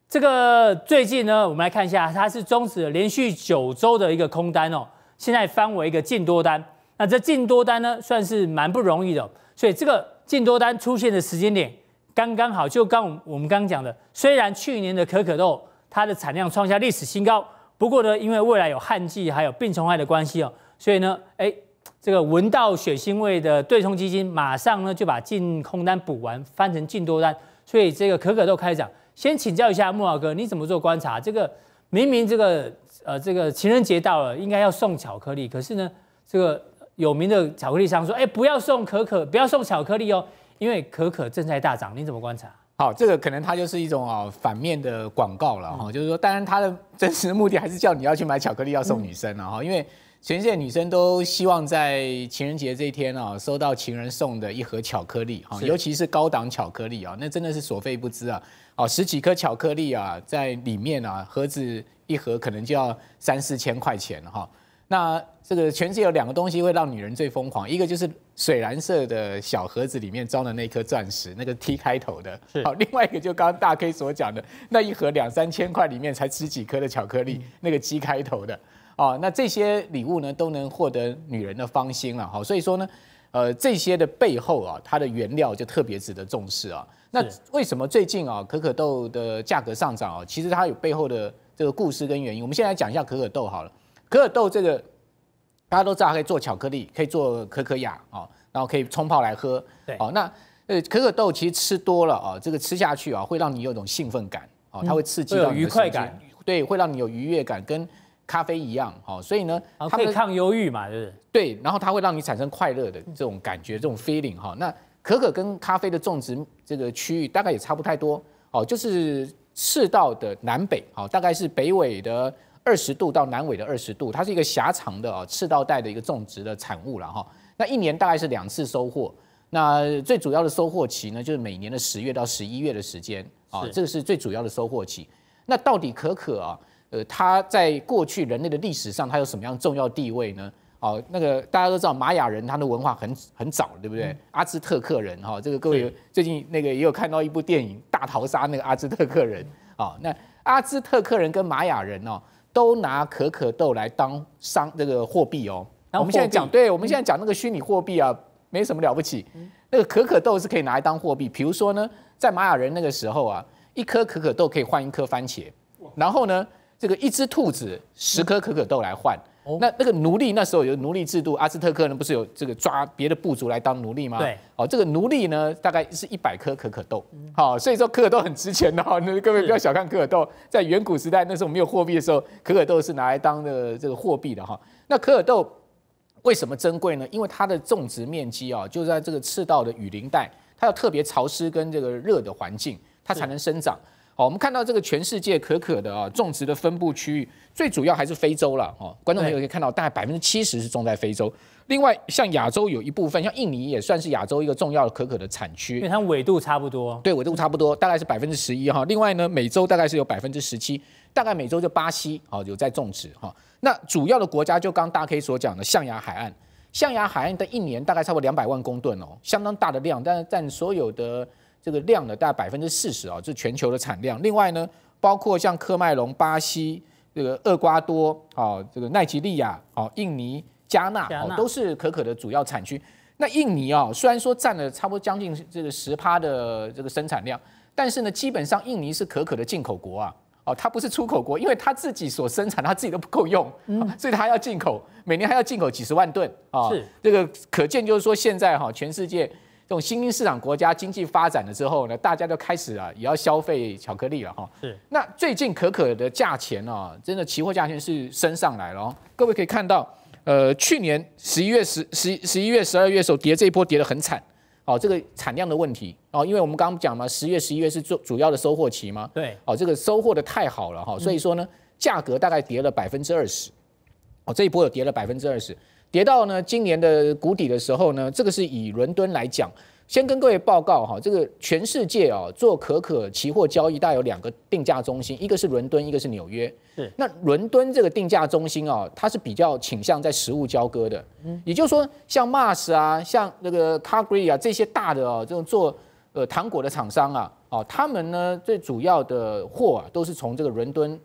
这个最近呢，我们来看一下，它是终止连续九周的一个空单哦，现在翻为一个净多单。那这净多单呢，算是蛮不容易的。所以这个净多单出现的时间点刚刚好，就刚我们刚讲的，虽然去年的可可豆它的产量创下历史新高，不过呢，因为未来有旱季还有病虫害的关系哦，所以呢，哎，这个闻到血腥味的对冲基金马上呢就把净空单补完，翻成净多单，所以这个可可豆开涨。先请教一下木老哥，你怎么做观察？这个明明这个呃这个情人节到了，应该要送巧克力，可是呢，这个有名的巧克力商说，哎，不要送可可，不要送巧克力哦，因为可可正在大涨。你怎么观察？好，这个可能它就是一种啊反面的广告了哈，就是说，当然它的真实的目的还是叫你要去买巧克力，要送女生了哈，因为。全世界女生都希望在情人节这一天啊，收到情人送的一盒巧克力啊，尤其是高档巧克力啊，那真的是所费不赀啊！哦，十几颗巧克力啊，在里面啊，盒子一盒可能就要三四千块钱哈。那这个全世界有两个东西会让女人最疯狂，一个就是水蓝色的小盒子里面装的那颗钻石，那个 T 开头的；好，另外一个就刚刚大 K 所讲的，那一盒两三千块里面才吃几颗的巧克力，那个 G 开头的。啊，那这些礼物呢，都能获得女人的芳心了哈。所以说呢，呃，这些的背后啊，它的原料就特别值得重视啊。那为什么最近啊，可可豆的价格上涨啊？其实它有背后的这个故事跟原因。我们先来讲一下可可豆好了。可可豆这个大家都知道可以做巧克力，可以做可可雅啊，然后可以冲泡来喝。对。哦，那呃，可可豆其实吃多了啊，这个吃下去啊，会让你有一种兴奋感啊，它会刺激到愉快感。对，会让你有愉悦感跟。咖啡一样哈，所以呢，它可以抗忧郁嘛，就是对，然后它会让你产生快乐的这种感觉，这种 feeling 哈。那可可跟咖啡的种植这个区域大概也差不太多，哦，就是赤道的南北，哦，大概是北纬的二十度到南纬的二十度，它是一个狭长的哦赤道带的一个种植的产物了哈。那一年大概是两次收获，那最主要的收获期呢，就是每年的十月到十一月的时间，哦，这个是最主要的收获期。那到底可可啊？呃，它在过去人类的历史上，它有什么样重要地位呢？哦，那个大家都知道，玛雅人他的文化很很早，对不对？阿兹特克人哈，这个各位最近那个也有看到一部电影《大逃杀》，那个阿兹特克人啊，那阿兹特克人跟玛雅人哦，都拿可可豆来当商这个货币哦。我们现在讲，对我们现在讲那个虚拟货币啊，没什么了不起。那个可可豆是可以拿来当货币，比如说呢，在玛雅人那个时候啊，一颗可可豆可以换一颗番茄，然后呢？这个一只兔子十颗可可豆来换，那那个奴隶那时候有奴隶制度，阿兹特克人不是有这个抓别的部族来当奴隶吗？对，哦，这个奴隶呢，大概是一百颗可可豆。好，所以说可可豆很值钱的哈，那各位不要小看可可豆，在远古时代那时候没有货币的时候，可可豆是拿来当的这个货币的哈。那可可豆为什么珍贵呢？因为它的种植面积啊，就在这个赤道的雨林带，它要特别潮湿跟这个热的环境，它才能生长。好，我们看到这个全世界可可的啊种植的分布区域，最主要还是非洲了哦。观众朋友可以看到，大概百分之七十是种在非洲。另外，像亚洲有一部分，像印尼也算是亚洲一个重要的可可的产区，因为它纬度差不多。对，纬度差不多，大概是百分之十一哈。另外呢，美洲大概是有百分之十七，大概美洲就巴西哦有在种植哈。那主要的国家就刚大 K 所讲的象牙海岸，象牙海岸的一年大概差不多两百万公吨哦，相当大的量，但是占所有的。这个量呢，大概百分之四十啊，是全球的产量。另外呢，包括像科麦隆、巴西、这个厄瓜多、啊，这个奈及利亚、啊，印尼、加纳，都是可可的主要产区。那印尼啊，虽然说占了差不多将近这个十趴的这个生产量，但是呢，基本上印尼是可可的进口国啊，哦，它不是出口国，因为它自己所生产，它自己都不够用，嗯，所以它要进口，每年还要进口几十万吨啊。是这个可见，就是说现在哈，全世界。这种新兴市场国家经济发展了之后呢，大家都开始啊也要消费巧克力了哈。是。那最近可可的价钱啊，真的期货价钱是升上来了。各位可以看到，呃，去年十一月十十十一月十二月时候跌这一波跌得很惨。哦，这个产量的问题哦，因为我们刚刚讲嘛，十月十一月是主主要的收获期嘛。对。哦，这个收获的太好了哈，所以说呢，价格大概跌了百分之二十。哦，这一波有跌了百分之二十。跌到呢今年的谷底的时候呢，这个是以伦敦来讲，先跟各位报告哈，这个全世界啊做可可期货交易，大有两个定价中心，一个是伦敦，一个是纽约。那伦敦这个定价中心啊，它是比较倾向在实物交割的。嗯。也就是说，像 m a r s 啊，像那个 Carry 啊这些大的哦这种做呃糖果的厂商啊，哦他们呢最主要的货啊都是从这个伦敦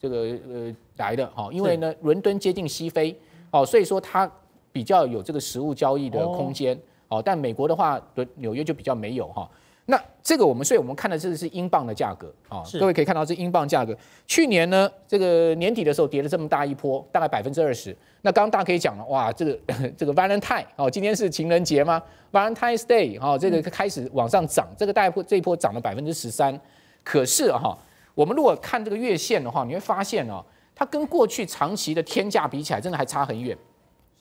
这个呃来的哈，因为呢伦敦接近西非。哦，所以说它比较有这个实物交易的空间，哦。但美国的话，纽纽约就比较没有哈。那这个我们，所以我们看的这是英镑的价格啊。各位可以看到，这英镑价格。去年呢，这个年底的时候跌了这么大一波，大概百分之二十。那刚刚大家可以讲了，哇，这个 *laughs* 这个 Valentine 哦，今天是情人节吗？Valentine's Day 哦，这个开始往上涨，这个大波这一波涨了百分之十三。可是哈，我们如果看这个月线的话，你会发现哦。它跟过去长期的天价比起来，真的还差很远。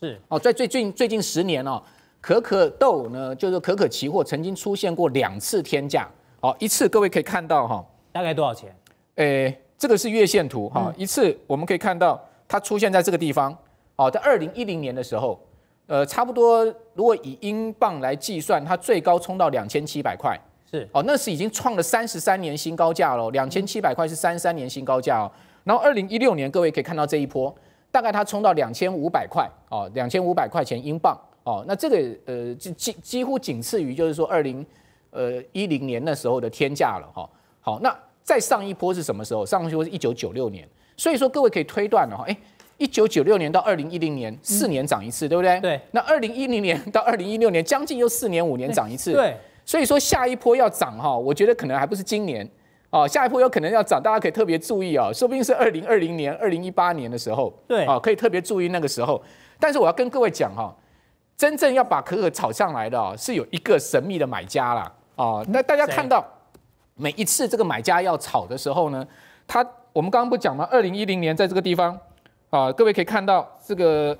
是哦，在最近最近十年哦，可可豆呢，就是可可期货曾经出现过两次天价。哦，一次各位可以看到哈，大概多少钱？诶，这个是月线图哈。一次我们可以看到它出现在这个地方。哦，在二零一零年的时候，呃，差不多如果以英镑来计算，它最高冲到两千七百块。是哦，那是已经创了三十三年新高价喽。两千七百块是三三年新高价哦。然后二零一六年，各位可以看到这一波，大概它冲到两千五百块哦，两千五百块钱英镑哦，那这个呃，就几几乎仅次于就是说二零呃一零年那时候的天价了哈。好，那再上一波是什么时候？上一波是一九九六年，所以说各位可以推断了哈，哎，一九九六年到二零一零年四年涨一次，对不对？对。那二零一零年到二零一六年将近又四年五年涨一次，对。所以说下一波要涨哈，我觉得可能还不是今年。哦，下一步有可能要涨，大家可以特别注意哦，说不定是二零二零年、二零一八年的时候，对，哦，可以特别注意那个时候。但是我要跟各位讲哈，真正要把可可炒上来的哦，是有一个神秘的买家啦。哦，那大家看到每一次这个买家要炒的时候呢，他我们刚刚不讲吗？二零一零年在这个地方啊，各位可以看到这个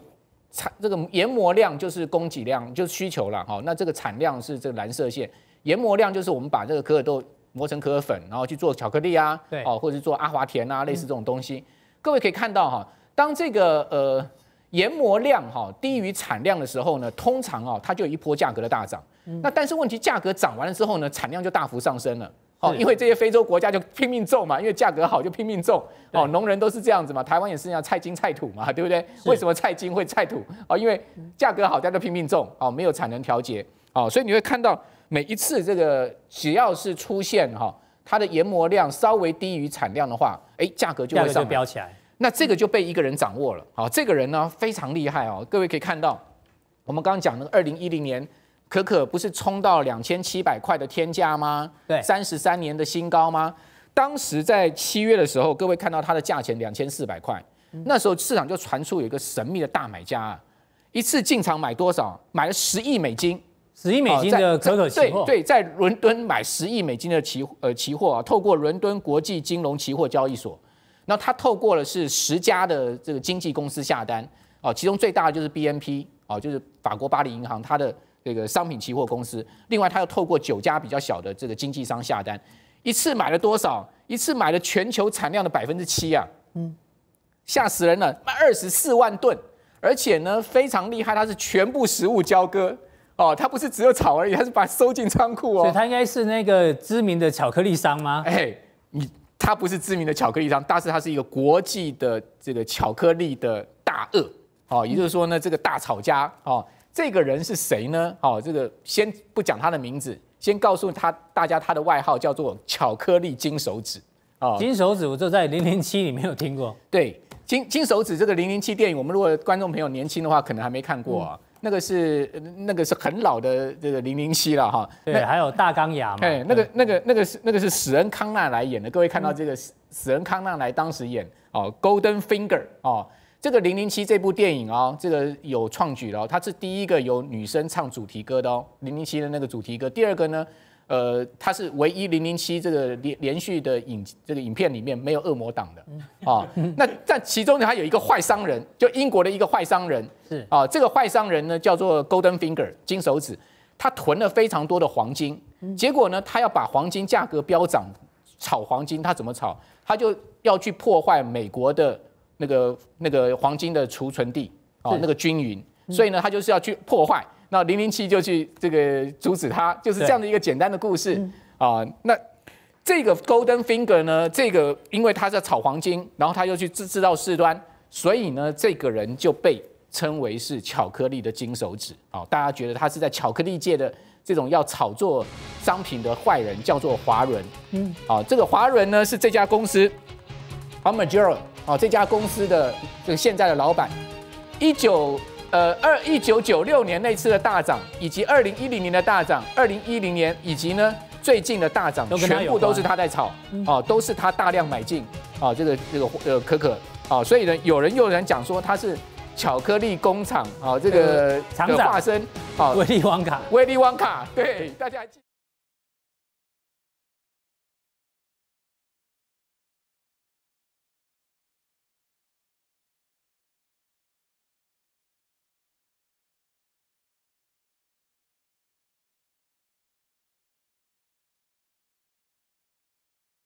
产这个研磨量就是供给量，就是需求了哈。那这个产量是这个蓝色线，研磨量就是我们把这个可可豆。磨成可可粉，然后去做巧克力啊，对哦，或者是做阿华田啊，类似这种东西。各位可以看到哈，当这个呃研磨量哈低于产量的时候呢，通常哦它就有一波价格的大涨。那但是问题，价格涨完了之后呢，产量就大幅上升了。哦，因为这些非洲国家就拼命种嘛，因为价格好就拼命种。哦，农人都是这样子嘛，台湾也是这样，菜金菜土嘛，*laughs* 对不对？为什么菜金会菜土？哦，因为价格好大家拼命种哦，没有产能调节哦，所以你会看到。每一次这个只要是出现哈，它的研磨量稍微低于产量的话，哎，价格就会上飙起来。那这个就被一个人掌握了。好，这个人呢非常厉害哦。各位可以看到，我们刚刚讲那个二零一零年可可不是冲到两千七百块的天价吗？对，三十三年的新高吗？当时在七月的时候，各位看到它的价钱两千四百块，那时候市场就传出有一个神秘的大买家，一次进场买多少？买了十亿美金。十亿美金的可可期货，对对，在伦敦买十亿美金的期呃期货啊，透过伦敦国际金融期货交易所，那他透过了是十家的这个经纪公司下单啊，其中最大的就是 BNP 啊，就是法国巴黎银行它的这个商品期货公司，另外它又透过九家比较小的这个经纪商下单，一次买了多少？一次买了全球产量的百分之七啊，嗯，吓死人了，二十四万吨，而且呢非常厉害，它是全部实物交割。哦，他不是只有炒而已，他是把它收进仓库哦。所以他应该是那个知名的巧克力商吗？哎，你他不是知名的巧克力商，但是他是一个国际的这个巧克力的大鳄。哦，也就是说呢，这个大炒家哦，这个人是谁呢？哦，这个先不讲他的名字，先告诉他大家，他的外号叫做巧克力金手指。哦，金手指，我就在零零七，里面有听过？对，金金手指这个零零七电影，我们如果观众朋友年轻的话，可能还没看过啊。那个是那个是很老的这个零零七了哈，对，还有大钢牙嘛，对，那个那个那个是那个是史恩康纳来演的，各位看到这个史史恩康纳来当时演哦，Golden Finger 哦，这个零零七这部电影哦，这个有创举哦，它是第一个由女生唱主题歌的哦，零零七的那个主题歌，第二个呢。呃，它是唯一《零零七》这个连连续的影这个影片里面没有恶魔党的啊。那但其中呢，还有一个坏商人，就英国的一个坏商人是啊。这个坏商人呢叫做 Golden Finger 金手指，他囤了非常多的黄金，结果呢他要把黄金价格飙涨，炒黄金他怎么炒？他就要去破坏美国的那个那个黄金的储存地啊那个均匀，所以呢他就是要去破坏。那零零七就去这个阻止他，就是这样的一个简单的故事啊。那这个 Golden Finger 呢？这个因为他在炒黄金，然后他又去制制造事端，所以呢，这个人就被称为是巧克力的金手指啊。大家觉得他是在巧克力界的这种要炒作商品的坏人，叫做华伦。嗯，啊，这个华伦呢是这家公司，好 m j o r 啊这家公司的这个现在的老板，一九。呃，二一九九六年那次的大涨，以及二零一零年的大涨，二零一零年以及呢最近的大涨，全部都是他在炒，哦，都是他大量买进，啊，这个这个呃可可，啊，所以呢，有人有人讲说他是巧克力工厂，啊，这个厂长，好，威利王卡，威利王卡，对，大家。